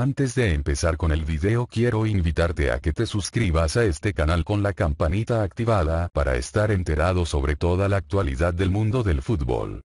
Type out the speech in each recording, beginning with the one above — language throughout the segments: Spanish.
Antes de empezar con el video quiero invitarte a que te suscribas a este canal con la campanita activada para estar enterado sobre toda la actualidad del mundo del fútbol.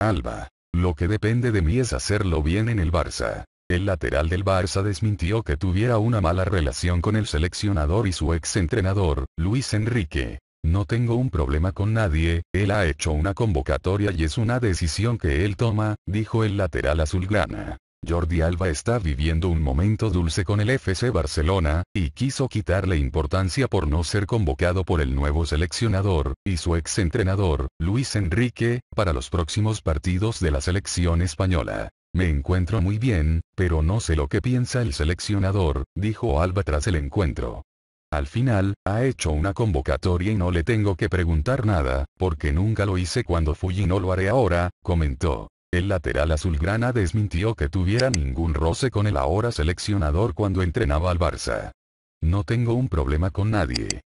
Alba. Lo que depende de mí es hacerlo bien en el Barça. El lateral del Barça desmintió que tuviera una mala relación con el seleccionador y su ex entrenador, Luis Enrique. No tengo un problema con nadie, él ha hecho una convocatoria y es una decisión que él toma, dijo el lateral azulgrana. Jordi Alba está viviendo un momento dulce con el FC Barcelona, y quiso quitarle importancia por no ser convocado por el nuevo seleccionador, y su ex entrenador, Luis Enrique, para los próximos partidos de la selección española. Me encuentro muy bien, pero no sé lo que piensa el seleccionador, dijo Alba tras el encuentro. Al final, ha hecho una convocatoria y no le tengo que preguntar nada, porque nunca lo hice cuando fui y no lo haré ahora, comentó. El lateral azulgrana desmintió que tuviera ningún roce con el ahora seleccionador cuando entrenaba al Barça. No tengo un problema con nadie.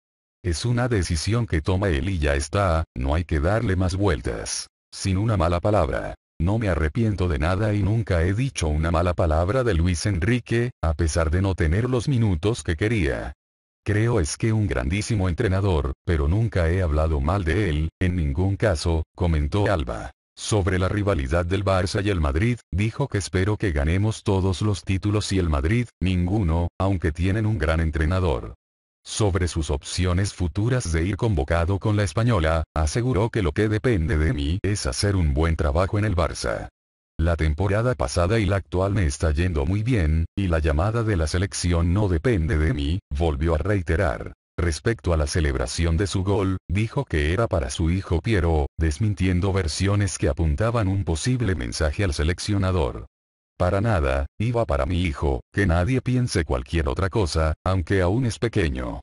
Es una decisión que toma él y ya está, no hay que darle más vueltas. Sin una mala palabra. No me arrepiento de nada y nunca he dicho una mala palabra de Luis Enrique, a pesar de no tener los minutos que quería. Creo es que un grandísimo entrenador, pero nunca he hablado mal de él, en ningún caso, comentó Alba. Sobre la rivalidad del Barça y el Madrid, dijo que espero que ganemos todos los títulos y el Madrid, ninguno, aunque tienen un gran entrenador. Sobre sus opciones futuras de ir convocado con la española, aseguró que lo que depende de mí es hacer un buen trabajo en el Barça. La temporada pasada y la actual me está yendo muy bien, y la llamada de la selección no depende de mí, volvió a reiterar. Respecto a la celebración de su gol, dijo que era para su hijo Piero, desmintiendo versiones que apuntaban un posible mensaje al seleccionador. Para nada, iba para mi hijo, que nadie piense cualquier otra cosa, aunque aún es pequeño.